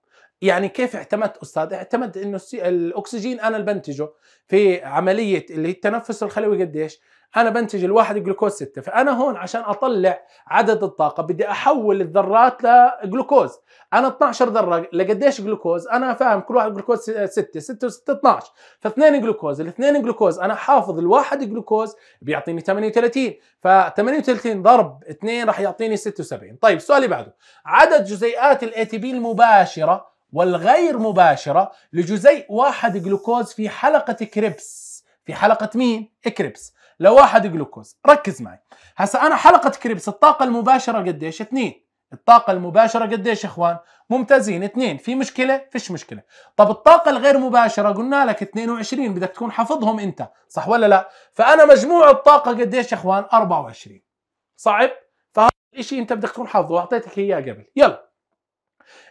يعني كيف اعتمدت استاذ؟ اعتمدت انه الاكسجين انا اللي بنتجه في عمليه اللي هي التنفس الخلوي قديش؟ انا بنتج الواحد جلوكوز 6 فانا هون عشان اطلع عدد الطاقه بدي احول الذرات لجلوكوز انا 12 ذره لقديش جلوكوز انا فاهم كل واحد جلوكوز 6 6 و6 12 فاثنين جلوكوز الاثنين جلوكوز انا حافظ الواحد جلوكوز بيعطيني 38 ف 38 ضرب 2 راح يعطيني 76 طيب السؤال اللي بعده عدد جزيئات الاي تي بي المباشره والغير مباشره لجزيء واحد جلوكوز في حلقه كريبس في حلقه مين؟ كريبس لواحد جلوكوز ركز معي هسا انا حلقه كريبس الطاقه المباشره قديش اثنين الطاقه المباشره قديش يا اخوان ممتازين اثنين في مشكله فيش مشكله طب الطاقه الغير مباشره قلنا لك 22 بدك تكون حافظهم انت صح ولا لا فانا مجموع الطاقه قديش يا اخوان 24 صعب فهذا الشيء انت بدك تكون حافظه اعطيتك اياه قبل يلا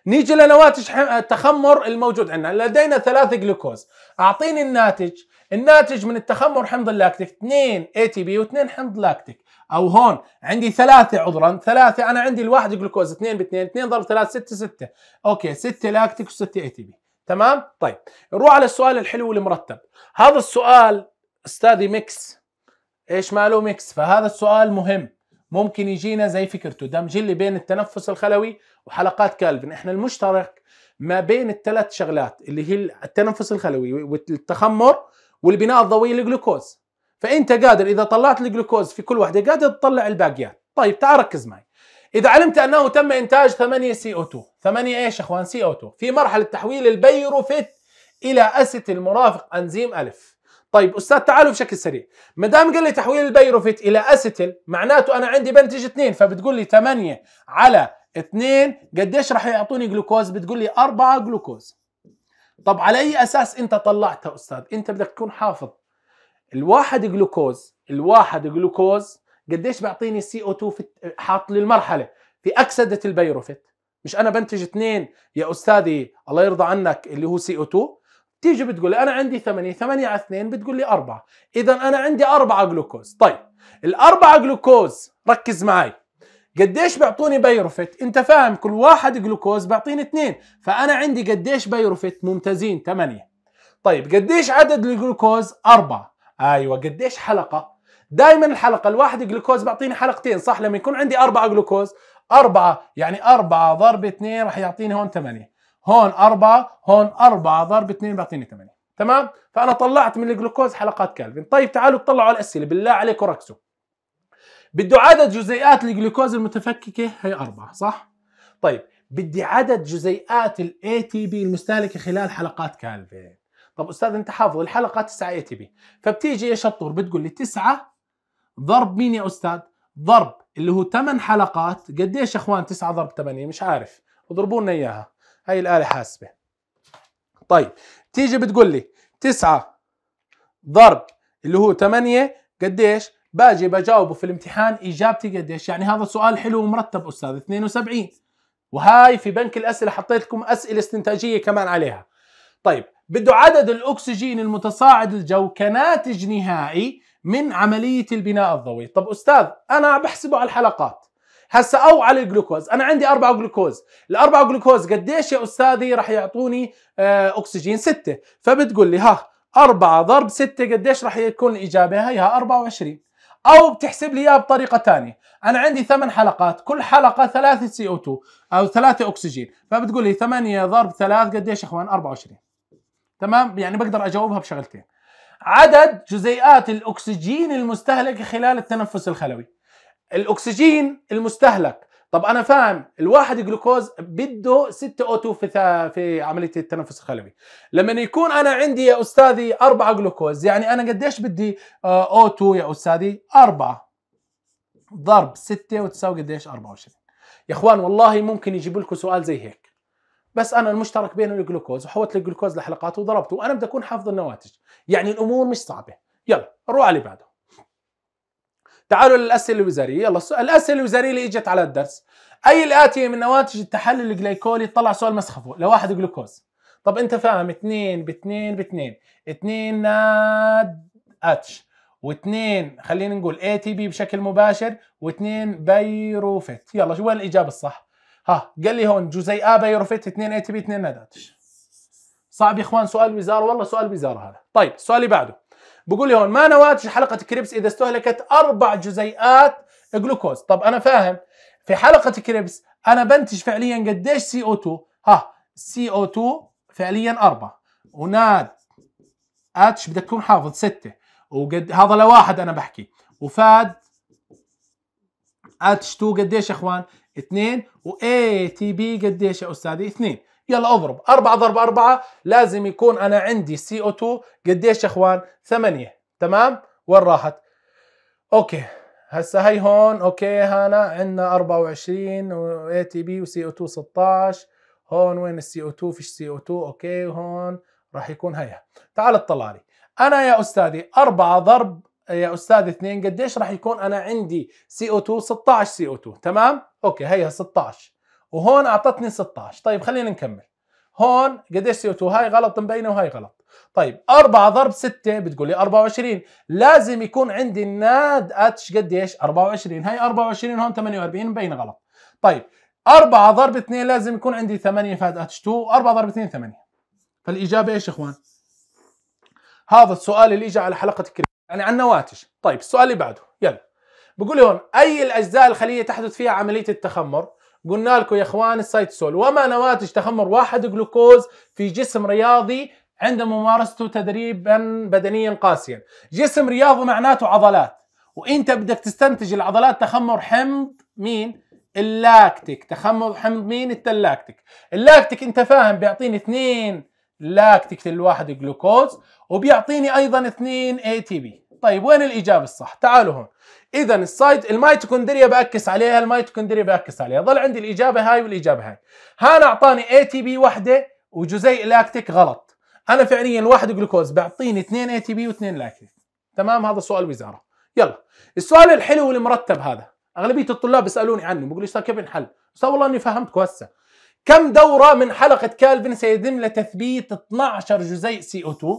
نيجي لنواتج التخمر الموجود عندنا لدينا ثلاثة جلوكوز أعطيني الناتج الناتج من التخمر حمض اللاكتيك 2 اي تي بي و2 حمض لاكتيك او هون عندي ثلاثة عذرا ثلاثة انا عندي الواحد جلوكوز 2 ب 2 2 ضرب 3 6 6 اوكي 6 لاكتيك و6 اي تي بي تمام طيب نروح على السؤال الحلو والمرتب هذا السؤال استاذي ميكس ايش ماله ميكس فهذا السؤال مهم ممكن يجينا زي فكرته دمج اللي بين التنفس الخلوي وحلقات كالفن احنا المشترك ما بين الثلاث شغلات اللي هي التنفس الخلوي والتخمر والبناء الضوئي للجلوكوز فانت قادر اذا طلعت الجلوكوز في كل واحده قادر تطلع الباقيات طيب تعال ركز معي اذا علمت انه تم انتاج 8 سي او 2 8 ايش يا اخوان سي او 2 في مرحله تحويل البيروفيت الى اسيت المرافق انزيم الف طيب استاذ تعالوا بشكل سريع ما دام قال لي تحويل البيروفيت الى اسيتل معناته انا عندي بنتج 2 فبتقول لي 8 على 2 قديش راح يعطوني جلوكوز بتقول لي 4 جلوكوز طب على اي اساس انت طلعتها استاذ انت بدك تكون حافظ الواحد جلوكوز الواحد جلوكوز قديش بيعطيني سي او 2 في حاط لي المرحله في اكسده البيروفيت مش انا بنتج 2 يا استاذي الله يرضى عنك اللي هو سي او 2 تيجي بتقول لي انا عندي 8 8 على 2 بتقول لي 4 اذا انا عندي 4 جلوكوز طيب الأربعة جلوكوز ركز معي قديش بيعطوني بيروفيت انت فاهم كل واحد جلوكوز بيعطيني اثنين فانا عندي قديش بيروفيت ممتازين 8 طيب قديش عدد الجلوكوز 4 ايوه قديش حلقه دائما الحلقه الواحد جلوكوز بيعطيني حلقتين صح لما يكون عندي 4 جلوكوز 4 يعني 4 ضرب 2 راح يعطيني هون 8 هون أربعة هون أربعة ضرب 2 بيعطيني 8 تمام فانا طلعت من الجلوكوز حلقات كالفين طيب تعالوا اطلعوا على الاسئله بالله عليكم ركزوا بده عدد جزيئات الجلوكوز المتفككه هي أربعة صح طيب بدي عدد جزيئات الاي تي بي المستهلكه خلال حلقات كالفين طب استاذ انت حافظ الحلقه 9 اي تي بي فبتيجي ايش شطور بتقول لي 9 ضرب مين يا استاذ ضرب اللي هو 8 حلقات قديش يا اخوان 9 ضرب 8 مش عارف اضربوا لنا اياها هاي الآلة حاسبة طيب تيجي بتقول لي 9 ضرب اللي هو 8 قديش باجي بجاوبه في الامتحان اجابتي قديش يعني هذا سؤال حلو ومرتب استاذ 72 وهاي في بنك الاسئله حطيت لكم اسئله استنتاجيه كمان عليها طيب بده عدد الاكسجين المتصاعد الجو كناتج نهائي من عمليه البناء الضوئي طب استاذ انا بحسبه على الحلقات هسا او على الجلوكوز انا عندي أربعة جلوكوز الأربعة جلوكوز قديش يا استاذي راح يعطوني آه، اكسجين ستة فبتقول لي ها أربعة ضرب ستة قديش راح يكون الإجابة هيها 24 أو بتحسب لي إياها بطريقة ثانية أنا عندي ثمان حلقات كل حلقة ثلاثة سي او تو أو ثلاثة أكسجين فبتقول لي ثمانية ضرب 3 قديش يا إخوان 24 تمام يعني بقدر أجاوبها بشغلتين عدد جزيئات الأكسجين المستهلكة خلال التنفس الخلوي الاكسجين المستهلك طب انا فاهم الواحد جلوكوز بده 6 او 2 في في عمليه التنفس الخلوي لما يكون انا عندي يا استاذي 4 جلوكوز يعني انا قديش بدي آه، او 2 يا استاذي 4 ضرب 6 وتساوي قديش 24 يا اخوان والله ممكن يجيب لكم سؤال زي هيك بس انا المشترك بين الجلوكوز وحولت الجلوكوز لحلقات وضربته وانا بدي اكون حافظ النواتج يعني الامور مش صعبه يلا روح على اللي بعده تعالوا للاسئله الوزاريه يلا السؤال الاسئله الوزاريه اللي اجت على الدرس اي الاتيه من نواتج التحلل الجليكولي طلع سؤال مسخفه لواحد جلوكوز طب انت فاهم 2 ب 2 ب 2 2 ناد اتش و2 خلينا نقول اي تي بي بشكل مباشر و2 بيروفيت يلا شو وين الاجابه الصح ها قال لي هون جزيئه بيروفيت 2 اي تي بي 2 ناد اتش صعب يا اخوان سؤال وزاره والله سؤال وزاره هذا طيب السؤال اللي بعده بقول لي هون ما نواتج حلقه كريبس اذا استهلكت اربع جزيئات جلوكوز طب انا فاهم في حلقه كريبس انا بنتج فعليا قديش سي او 2 ها سي او 2 فعليا أربعة وناد اتش بدك تكون حافظ ستة وقد هذا لواحد انا بحكي وفاد اتش 2 قديش يا اخوان اثنين واي تي بي قديش يا استاذي اثنين يلا اضرب 4 ضرب 4 لازم يكون انا عندي سي او 2 قديش يا اخوان 8 تمام وين راحت اوكي هسه هي هون اوكي هنا عندنا 24 واي تي بي وسي او 2 16 هون وين السي او 2 فيش سي او 2 اوكي هون راح يكون هيها تعال اطلع لي انا يا استاذي 4 ضرب يا استاذ 2 قديش راح يكون انا عندي سي او 2 16 سي او 2 تمام اوكي هيها 16 وهون اعطتني 16 طيب خلينا نكمل هون قديش سي او 2 هاي غلط مبينه وهاي غلط طيب 4 ضرب 6 بتقول لي 24 لازم يكون عندي الناد اتش قديش 24 هاي 24 هون 48 مبينه غلط طيب 4 ضرب 2 لازم يكون عندي 8 فهذا اتش 2 4 ضرب 2 8 فالاجابه ايش يا اخوان هذا السؤال اللي اجى على حلقه الكريم يعني عن النواتج طيب السؤال اللي بعده يلا بقول لي هون اي الاجزاء الخليه تحدث فيها عمليه التخمر قلنا لكم يا اخوان السيتسول وما نواتج تخمر واحد جلوكوز في جسم رياضي عند ممارسته تدريبا بدنيا قاسيا جسم رياضي معناته عضلات وانت بدك تستنتج العضلات تخمر حمض مين اللاكتيك تخمر حمض مين التلاكتيك اللاكتيك انت فاهم بيعطيني اثنين لاكتيك للواحد جلوكوز وبيعطيني ايضا اثنين اي تي بي طيب وين الاجابه الصح تعالوا هون اذا السايت الميتوكوندريا باكس عليها الميتوكوندريا باكس عليها ضل عندي الاجابه هاي والاجابه هاي هان اعطاني اي تي بي وحده وجزيء لاكتيك غلط انا فعليا واحد جلوكوز بيعطيني اثنين اي تي بي واثنين لاكتيك تمام هذا سؤال وزاره يلا السؤال الحلو والمرتب هذا اغلبيه الطلاب بيسالوني عنه بقول لي كيف انحل استاذ والله اني فهمتكم هسه كم دوره من حلقه كالفن سيتم لتثبيت 12 جزيء سي او 2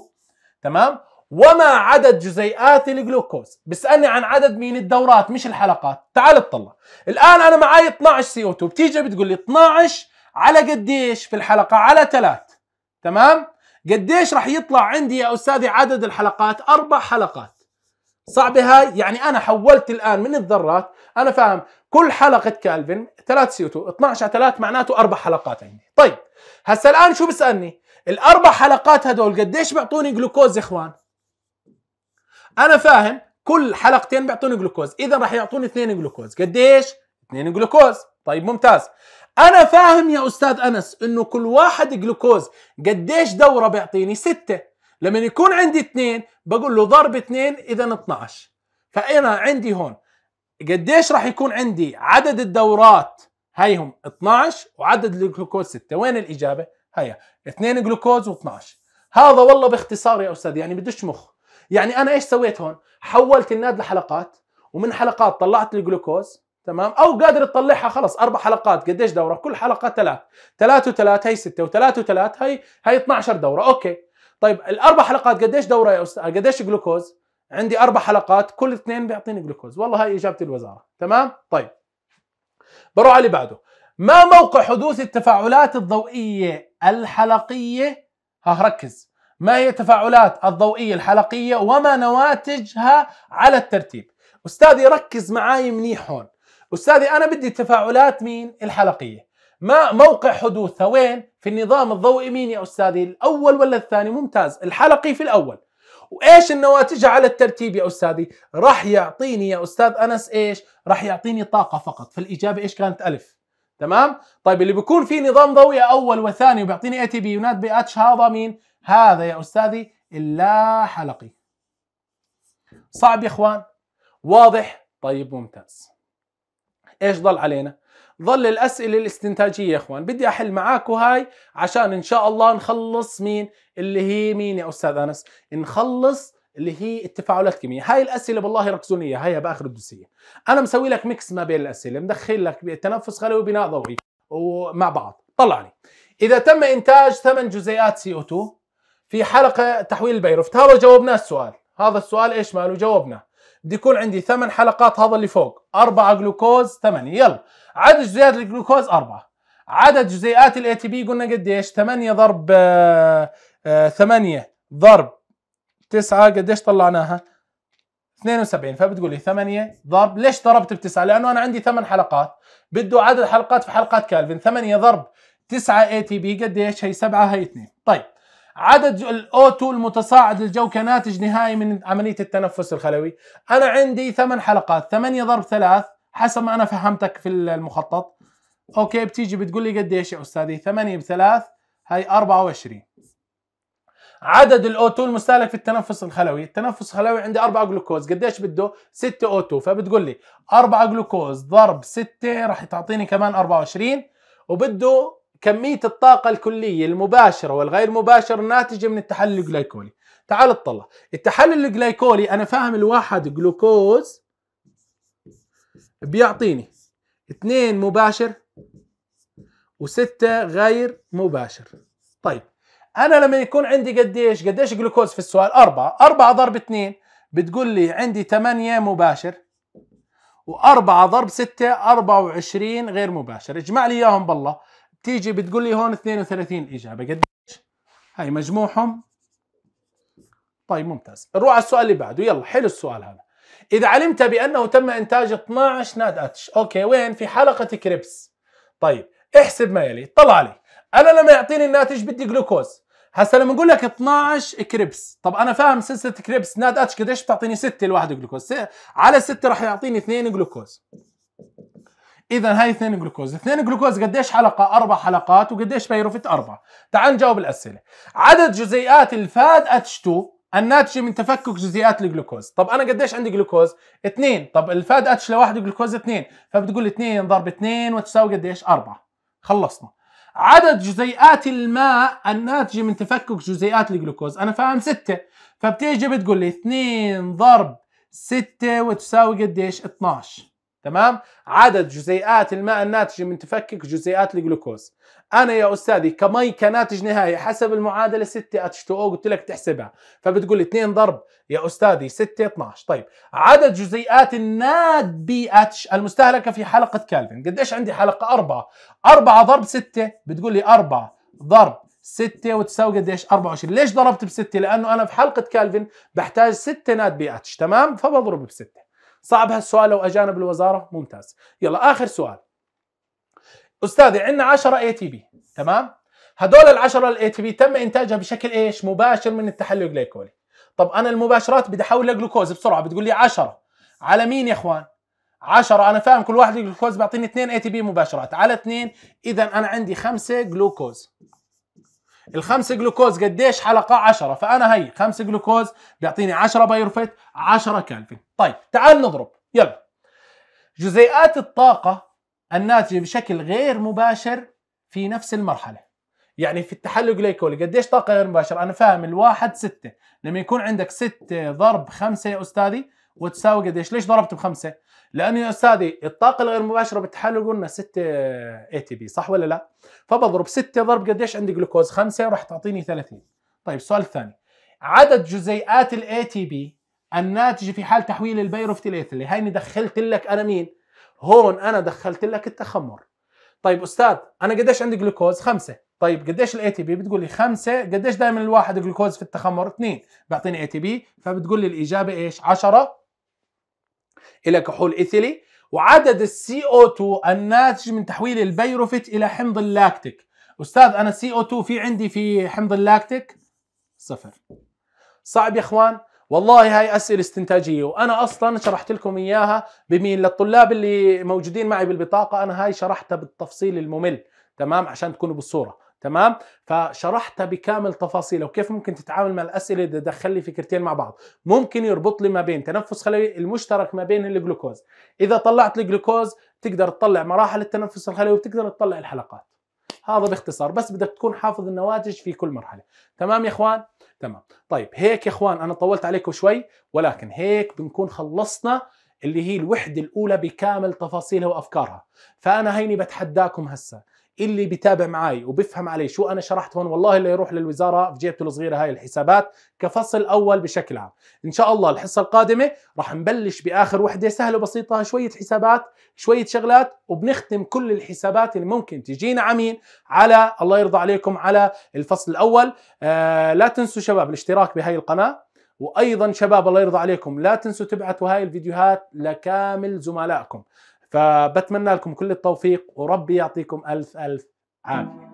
تمام وما عدد جزيئات الجلوكوز بيسالني عن عدد مين الدورات مش الحلقات تعال اطلع الان انا معي 12 سي او 2 بتيجي بتقول لي 12 على قديش في الحلقه على 3 تمام قديش راح يطلع عندي يا استاذي عدد الحلقات اربع حلقات صعبه هاي يعني انا حولت الان من الذرات انا فاهم كل حلقه كالفن 3 سي او 2 12 على 3 معناته اربع حلقات عندي طيب هسه الان شو بيسالني الاربع حلقات هدول قديش بيعطوني جلوكوز يا اخوان انا فاهم كل حلقتين بيعطوني جلوكوز اذا راح يعطوني اثنين جلوكوز قديش اثنين جلوكوز طيب ممتاز انا فاهم يا استاذ انس انه كل واحد جلوكوز قديش دوره بيعطيني ستة لما يكون عندي اثنين بقول له ضرب اثنين اذا 12 فانا عندي هون قديش راح يكون عندي عدد الدورات هيهم 12 وعدد الجلوكوز 6 وين الاجابه هيا 2 جلوكوز و12 هذا والله باختصار يا استاذ يعني بدش مخ يعني انا ايش سويت هون حولت الناد لحلقات ومن حلقات طلعت الجلوكوز تمام او قادر تطلعها خلص اربع حلقات قديش دوره كل حلقه ثلاث ثلاث وثلاث هي سته وثلاث وثلاث هي هي 12 دوره اوكي طيب الاربع حلقات قديش دوره يا استاذ قديش جلوكوز عندي اربع حلقات كل اثنين بيعطيني جلوكوز والله هاي اجابه الوزاره تمام طيب بروح على اللي بعده ما موقع حدوث التفاعلات الضوئيه الحلقيه ها ركز ما هي التفاعلات الضوئية الحلقية وما نواتجها على الترتيب أستاذي ركز معاي منيح هون أستاذي أنا بدي تفاعلات مين الحلقية ما موقع حدوثها وين في النظام الضوئي مين يا أستاذي الأول ولا الثاني ممتاز الحلقي في الأول وايش النواتج على الترتيب يا استاذي؟ راح يعطيني يا استاذ انس ايش؟ راح يعطيني طاقه فقط، فالاجابه ايش كانت الف؟ تمام؟ طيب اللي بيكون في نظام ضوئي اول وثاني وبيعطيني اي تي بي ونات بي اتش هذا مين؟ هذا يا أستاذي اللا حلقي صعب يا إخوان واضح طيب ممتاز إيش ضل علينا ظل الأسئلة الاستنتاجية يا إخوان بدي أحل معاكو هاي عشان إن شاء الله نخلص مين اللي هي مين يا أستاذ أنس نخلص اللي هي التفاعلات الكيميائيه هاي الاسئله بالله ركزوا لي اياها باخر الدوسيه انا مسوي لك ميكس ما بين الاسئله مدخل لك تنفس غلوي وبناء ضوئي ومع بعض طلعني اذا تم انتاج ثمان جزيئات سي او 2 في حلقه تحويل البيرف ترى جاوبنا السؤال هذا السؤال ايش ماله جاوبنا بدي يكون عندي ثمان حلقات هذا اللي فوق أربعة جلوكوز ثمانية يلا عدد جزيئات الجلوكوز أربعة عدد جزيئات الاي تي بي قلنا قديش ثمانية ضرب آه، آه، ثمانية ضرب تسعة قديش طلعناها 72 فبتقول لي 8 ضرب ليش ضربت ب 9؟ لانه انا عندي 8 حلقات بده عدد حلقات في حلقات كالفن 8 ضرب 9 اي تي بي قديش هي 7 هي 2 طيب عدد الاو2 المتصاعد للجو كناتج نهائي من عمليه التنفس الخلوي انا عندي ثمان حلقات ثمانية ضرب ثلاث حسب ما انا فهمتك في المخطط اوكي بتيجي بتقول لي قديش يا استاذي ثمانية بثلاث هاي هي 24 عدد الاو2 المستهلك في التنفس الخلوي التنفس الخلوي عندي أربعة جلوكوز قديش بده 6 او2 فبتقول لي 4 جلوكوز ضرب 6 راح تعطيني كمان 24 وبده كمية الطاقة الكلية المباشرة والغير مباشرة الناتجة من التحلل الجليكولي تعال اطلع التحلل الجليكولي أنا فاهم الواحد جلوكوز بيعطيني اثنين مباشر وستة غير مباشر طيب أنا لما يكون عندي قديش قديش جلوكوز في السؤال أربعة أربعة ضرب اثنين بتقول لي عندي ثمانية مباشر وأربعة ضرب ستة أربعة وعشرين غير مباشر اجمع لي إياهم بالله تيجي بتقول لي هون 32 اجابه قديش؟ هاي مجموعهم طيب ممتاز نروح على السؤال اللي بعده يلا حلو السؤال هذا اذا علمت بانه تم انتاج 12 ناد اتش اوكي وين في حلقه كريبس طيب احسب ما يلي طلع لي انا لما يعطيني الناتج بدي جلوكوز هسا لما اقول لك 12 كريبس طب انا فاهم سلسله كريبس ناد اتش قديش بتعطيني 6 لواحد جلوكوز على 6 راح يعطيني 2 جلوكوز اذا هاي اثنين جلوكوز اثنين جلوكوز قديش حلقه اربع حلقات وقديش بيروفيت اربعه تعال نجاوب الاسئله عدد جزيئات الفاد اتش 2 الناتجه من تفكك جزيئات الجلوكوز طب انا قديش عندي جلوكوز اثنين طب الفاد اتش لواحد جلوكوز اثنين فبتقول 2 ضرب 2 وتساوي قديش اربعة خلصنا عدد جزيئات الماء الناتجه من تفكك جزيئات الجلوكوز انا فاهم ستة فبتيجي بتقول لي 2 ضرب 6 وتساوي قديش 12 تمام عدد جزيئات الماء الناتجة من تفكك جزيئات الجلوكوز انا يا استاذي كمي كناتج نهائي حسب المعادله 6 اتش 2 او قلت لك تحسبها فبتقول 2 ضرب يا استاذي 6 12 طيب عدد جزيئات الناد بي اتش المستهلكه في حلقه كالفن قديش عندي حلقه 4 4 ضرب 6 بتقول لي 4 ضرب 6 وتساوي قديش 24 ليش ضربت ب 6 لانه انا في حلقه كالفن بحتاج 6 ناد بي اتش تمام فبضرب ب 6 صعب هالسؤال لو اجانب الوزاره ممتاز يلا اخر سؤال استاذي عندنا 10 اي تي بي تمام هدول ال10 الاي تي بي تم انتاجها بشكل ايش مباشر من التحلل الجليكولي طب انا المباشرات بدي احولها لجلوكوز بسرعه بتقول لي 10 على مين يا اخوان 10 انا فاهم كل واحد جلوكوز بيعطيني 2 اي تي بي مباشرات على 2 اذا انا عندي 5 جلوكوز ال5 جلوكوز قديش حلقه 10 فانا هي 5 جلوكوز بيعطيني 10 بايروفيت 10 كالفين طيب تعال نضرب يلا جزيئات الطاقه الناتجه بشكل غير مباشر في نفس المرحله يعني في التحلل الجليكولي قديش طاقه غير مباشره انا فاهم الواحد 6 لما يكون عندك 6 ضرب 5 يا استاذي وتساوي قديش ليش ضربت بخمسة لانه يا استاذي الطاقه الغير مباشره بالتحلل قلنا 6 اي تي بي صح ولا لا؟ فبضرب 6 ضرب قديش عندي جلوكوز 5 راح تعطيني 30 طيب السؤال الثاني عدد جزيئات الاي تي بي الناتجه في حال تحويل البيروفتيل ايثلي هيني دخلت لك انا مين؟ هون انا دخلت لك التخمر طيب استاذ انا قديش عندي جلوكوز؟ 5 طيب قديش الاي تي بي؟ بتقول لي 5 قديش دائما الواحد جلوكوز في التخمر؟ 2 بيعطيني اي تي بي فبتقول لي الاجابه ايش؟ 10 الى كحول ايثيلي وعدد السي او 2 الناتج من تحويل البيروفيت الى حمض اللاكتيك استاذ انا سي او 2 في عندي في حمض اللاكتيك صفر صعب يا اخوان والله هاي اسئله استنتاجيه وانا اصلا شرحت لكم اياها بمين للطلاب اللي موجودين معي بالبطاقه انا هاي شرحتها بالتفصيل الممل تمام عشان تكونوا بالصوره تمام فشرحت بكامل تفاصيله وكيف ممكن تتعامل مع الاسئله اذا دخل لي فكرتين مع بعض ممكن يربط لي ما بين تنفس خلوي المشترك ما بين الجلوكوز اذا طلعت الجلوكوز تقدر تطلع مراحل التنفس الخلوي وتقدر تطلع الحلقات هذا باختصار بس بدك تكون حافظ النواتج في كل مرحله تمام يا اخوان تمام طيب هيك يا اخوان انا طولت عليكم شوي ولكن هيك بنكون خلصنا اللي هي الوحده الاولى بكامل تفاصيلها وافكارها فانا هيني بتحداكم هسه اللي بيتابع معي وبفهم علي شو انا شرحت هون والله اللي يروح للوزاره في جيبته الصغيره هاي الحسابات كفصل اول بشكل عام ان شاء الله الحصه القادمه راح نبلش باخر وحده سهله وبسيطه شويه حسابات شويه شغلات وبنختم كل الحسابات اللي ممكن تجينا عميل على الله يرضى عليكم على الفصل الاول آه لا تنسوا شباب الاشتراك بهاي القناه وايضا شباب الله يرضى عليكم لا تنسوا تبعتوا هاي الفيديوهات لكامل زملائكم فبتمنى لكم كل التوفيق وربي يعطيكم ألف ألف عافية